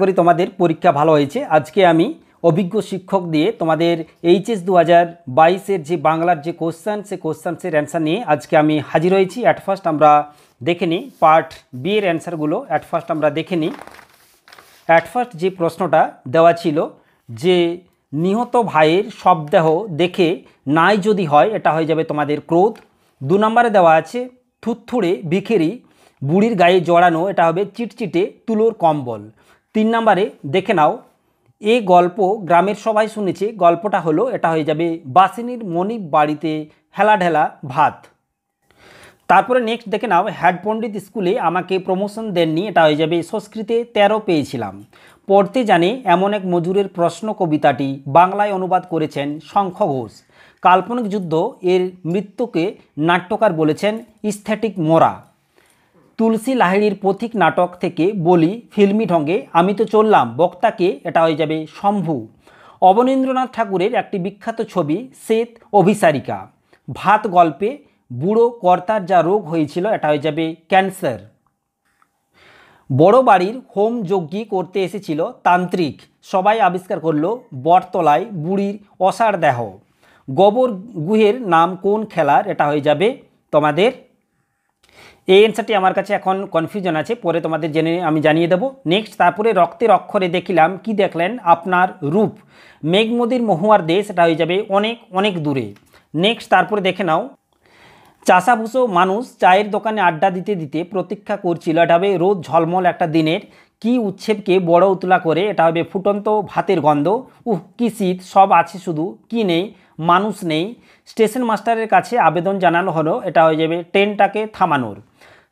করি তোমাদের পরীক্ষা ভালো হয়েছে আজকে আমি অভিজ্ঞ শিক্ষক দিয়ে তোমাদের এইচএস দু হাজার বাইশের যে বাংলার যে কোশ্চান সে কোশ্চানসের অ্যান্সার নিয়ে আজকে আমি হাজির হয়েছি অ্যাট ফার্স্ট আমরা দেখে নিই পার্ট বি এর অ্যান্সারগুলো অ্যাট ফার্স্ট আমরা দেখে নিই অ্যাট ফার্স্ট যে প্রশ্নটা দেওয়া ছিল যে নিহত ভাইয়ের শবদেহ দেখে নাই যদি হয় এটা হয়ে যাবে তোমাদের ক্রোধ দু নম্বরে দেওয়া আছে থুথুড়ে বিখেরি বুড়ির গায়ে জড়ানো এটা হবে চিটচিটে তুলোর কম্বল তিন নম্বরে দেখে নাও এ গল্প গ্রামের সবাই শুনেছে গল্পটা হলো এটা হয়ে যাবে বাসিনীর মনিব বাড়িতে হেলাঢেলা ভাত তারপরে নেক্সট দেখে নাও হ্যাড পণ্ডিত স্কুলে আমাকে প্রমোশন দেননি এটা হয়ে যাবে সংস্কৃতে ১৩ পেয়েছিলাম পড়তে জানে এমন এক মজুরের প্রশ্ন কবিতাটি বাংলায় অনুবাদ করেছেন শঙ্খ ঘোষ কাল্পনিক যুদ্ধ এর মৃত্যুকে নাট্যকার বলেছেন ইস্থেটিক মোরা তুলসী লাহিড়ির পথিক নাটক থেকে বলি ফিল্মি ঢঙ্গে আমি তো চললাম বক্তাকে এটা হয়ে যাবে শম্ভু অবনীন্দ্রনাথ ঠাকুরের একটি বিখ্যাত ছবি শ্বেত অভিসারিকা ভাত গল্পে বুড়ো কর্তার যা রোগ হয়েছিল এটা হয়ে যাবে ক্যান্সার বড় বাড়ির হোম যজ্ঞী করতে এসেছিল তান্ত্রিক সবাই আবিষ্কার করল বটতলায় বুড়ির অসার দেহ গোবর গুহের নাম কোন খেলার এটা হয়ে যাবে তোমাদের এই অ্যান্সারটি আমার কাছে এখন কনফিউশন আছে পরে তোমাদের জেনে আমি জানিয়ে দেবো নেক্সট তারপরে রক্তের অক্ষরে দেখিলাম কি দেখলেন আপনার রূপ মেঘমদির মহুয়ার দেশ এটা হয়ে যাবে অনেক অনেক দূরে নেক্সট তারপরে দেখে নাও চাষাভুষো মানুষ চায়ের দোকানে আড্ডা দিতে দিতে প্রতীক্ষা করছিল এটা হবে রোদ ঝলমল একটা দিনের কি উচ্ছেপকে বড় উতলা করে এটা হবে ফুটন্ত ভাতের গন্ধ উহ কি শীত সব আছে শুধু কি নেই মানুষ নেই স্টেশন মাস্টারের কাছে আবেদন জানানো হলো এটা হয়ে যাবে ট্রেনটাকে থামানোর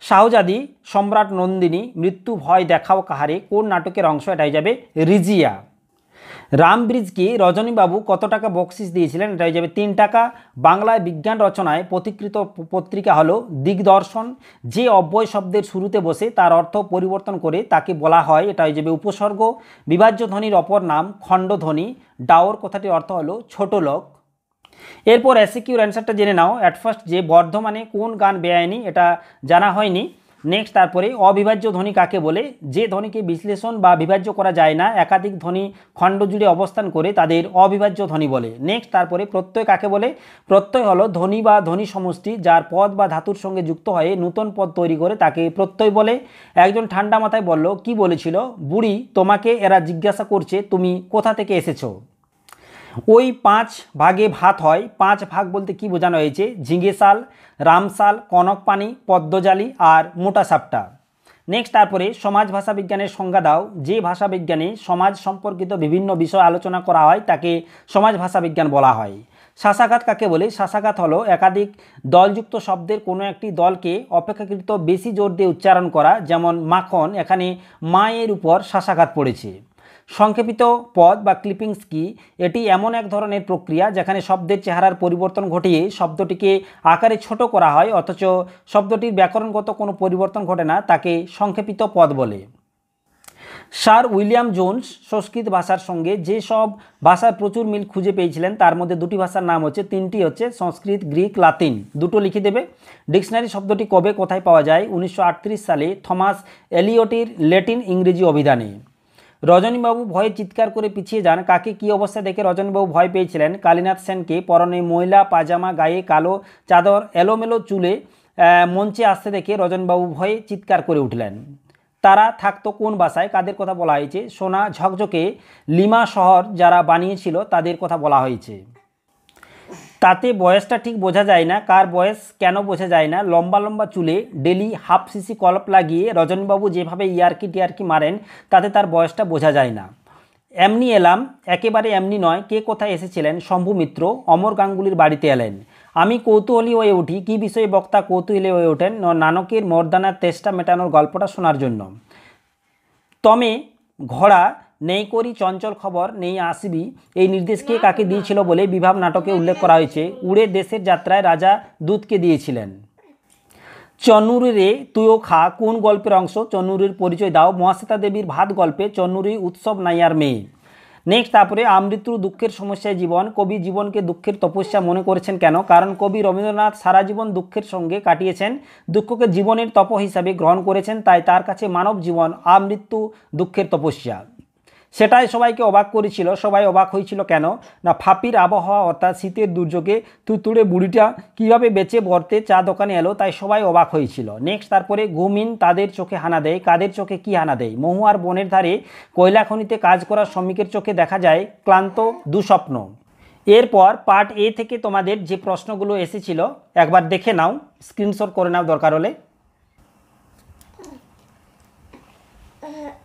শাহজাদি সম্রাট নন্দিনী মৃত্যু ভয় দেখাও কাহারে কোন নাটকের অংশ এটা হয়ে যাবে রিজিয়া রামব্রিজকে রজনীবাবু কত টাকা বক্সিস দিয়েছিলেন এটা হয়ে যাবে তিন টাকা বাংলায় বিজ্ঞান রচনায় প্রতিকৃত পত্রিকা হলো দিগদর্শন যে অব্যয় শব্দের শুরুতে বসে তার অর্থ পরিবর্তন করে তাকে বলা হয় এটা হয়ে যাবে উপসর্গ বিভাজ্য ধ্বনির অপর নাম খণ্ডধ্বনি ডাওর কথাটির অর্থ হলো ছোট লোক এরপর এসিকিউর অ্যান্সারটা জেনে নাও অ্যাটফার্স্ট ফার্স্ট যে বর্ধমানে কোন গান বেআইনি এটা জানা হয়নি নেক্সট তারপরে অবিভাজ্য ধ্বনি কাকে বলে যে ধ্বনিকে বিশ্লেষণ বা বিভাজ্য করা যায় না একাধিক ধ্বনি খণ্ড জুড়ে অবস্থান করে তাদের অবিভাজ্য ধ্বনি বলে নেক্সট তারপরে প্রত্যয় কাকে বলে প্রত্যয় হলো ধ্বনি বা ধ্বনি সমষ্টি যার পদ বা ধাতুর সঙ্গে যুক্ত হয়ে নূতন পদ তৈরি করে তাকে প্রত্যয় বলে একজন ঠান্ডা মাথায় বলল কি বলেছিল বুড়ি তোমাকে এরা জিজ্ঞাসা করছে তুমি কোথা থেকে এসেছো ওই পাঁচ ভাগে ভাত হয় পাঁচ ভাগ বলতে কি বোঝানো হয়েছে ঝিঙে সাল রামশাল কনক পানি পদ্মজালি আর মোটা সাপটা নেক্সট তারপরে সমাজ ভাষা বিজ্ঞানের সংজ্ঞা দাও যে ভাষা বিজ্ঞানে সমাজ সম্পর্কিত বিভিন্ন বিষয় আলোচনা করা হয় তাকে সমাজ ভাষা বিজ্ঞান বলা হয় শাসাঘাত কাকে বলে শাসাঘাত হলো একাধিক দলযুক্ত শব্দের কোনো একটি দলকে অপেক্ষাকৃত বেশি জোর দিয়ে উচ্চারণ করা যেমন মাখন এখানে মায়ের উপর শাসাঘাত পড়েছে সংক্ষেপিত পদ বা ক্লিপিংস কি এটি এমন এক ধরনের প্রক্রিয়া যেখানে শব্দের চেহারার পরিবর্তন ঘটিয়ে শব্দটিকে আকারে ছোট করা হয় অথচ শব্দটির ব্যাকরণগত কোনো পরিবর্তন ঘটে না তাকে সংক্ষেপিত পদ বলে স্যার উইলিয়াম জোনস সংস্কৃত ভাষার সঙ্গে যে সব ভাষার প্রচুর মিল খুঁজে পেয়েছিলেন তার মধ্যে দুটি ভাষার নাম হচ্ছে তিনটি হচ্ছে সংস্কৃত গ্রিক লাতিন দুটো লিখে দেবে ডিকশনারি শব্দটি কবে কোথায় পাওয়া যায় উনিশশো সালে থমাস এলিওটির ল্যাটিন ইংরেজি অভিধানে রজনীবাবু ভয়ে চিৎকার করে পিছিয়ে যান কাকে কি অবস্থা দেখে রজনীবাবু ভয় পেয়েছিলেন কালীনাথ সেনকে পরনে ময়লা পাজামা গায়ে কালো চাদর এলোমেলো চুলে মঞ্চে আসতে দেখে রজনবাবু ভয়ে চিৎকার করে উঠলেন তারা থাকতো কোন বাসায় কাদের কথা বলা হয়েছে সোনা ঝকঝকে লিমা শহর যারা বানিয়েছিল তাদের কথা বলা হয়েছে তাতে বয়সটা ঠিক বোঝা যায় না কার বয়স কেন বোঝা যায় না লম্বা লম্বা চুলে ডেলি হাফ সিসি কলপ লাগিয়ে রজনীবাবু যেভাবে ইয়ারকি টিয়ারকি মারেন তাতে তার বয়সটা বোঝা যায় না এমনি এলাম একেবারে এমনি নয় কে কোথায় এসেছিলেন শম্ভু মিত্র অমর গাঙ্গুলির বাড়িতে এলেন আমি কৌতূহলী হয়ে উঠি কি বিষয়ে বক্তা কৌতূহলী হয়ে ওঠেন নানকের মর্দানার তেষ্টা মেটানোর গল্পটা শোনার জন্য তমে ঘোড়া নেই করি চঞ্চল খবর নেই আসবি এই নির্দেশ কে কাকে দিয়েছিল বলে বিভাব নাটকে উল্লেখ করা হয়েছে উড়ে দেশের যাত্রায় রাজা দুধকে দিয়েছিলেন চন্নুরে রে তুইও খা কোন গল্পের অংশ চন্নুরির পরিচয় দাও মহাশ্বেতা দেবীর ভাত গল্পে চন্নুরি উৎসব নাইয়ার মেয়ে নেক্সট তারপরে আমৃত্যু দুঃখের সমস্যায় জীবন কবি জীবনকে দুঃখের তপস্যা মনে করেছেন কেন কারণ কবি রবীন্দ্রনাথ সারা জীবন দুঃখের সঙ্গে কাটিয়েছেন দুঃখকে জীবনের তপ হিসাবে গ্রহণ করেছেন তাই তার কাছে মানব জীবন আমৃত্যু দুঃখের তপস্যা সেটাই সবাইকে অবাক করেছিল সবাই অবাক হয়েছিল কেন না ফাপির আবহাওয়া অর্থাৎ শীতের দুর্যোগে তুতুড়ে বুড়িটা কিভাবে বেঁচে বর্তে চা দোকানে এলো তাই সবাই অবাক হয়েছিল নেক্সট তারপরে গুমিন তাদের চোখে হানা দেয় কাদের চোখে কি হানা দেয় মহুয়ার বনের ধারে কয়লাখনিতে কাজ করা শ্রমিকের চোখে দেখা যায় ক্লান্ত দুঃস্বপ্ন এরপর পার্ট এ থেকে তোমাদের যে প্রশ্নগুলো এসেছিল একবার দেখে নাও স্ক্রিনশট করে নাও দরকার হলে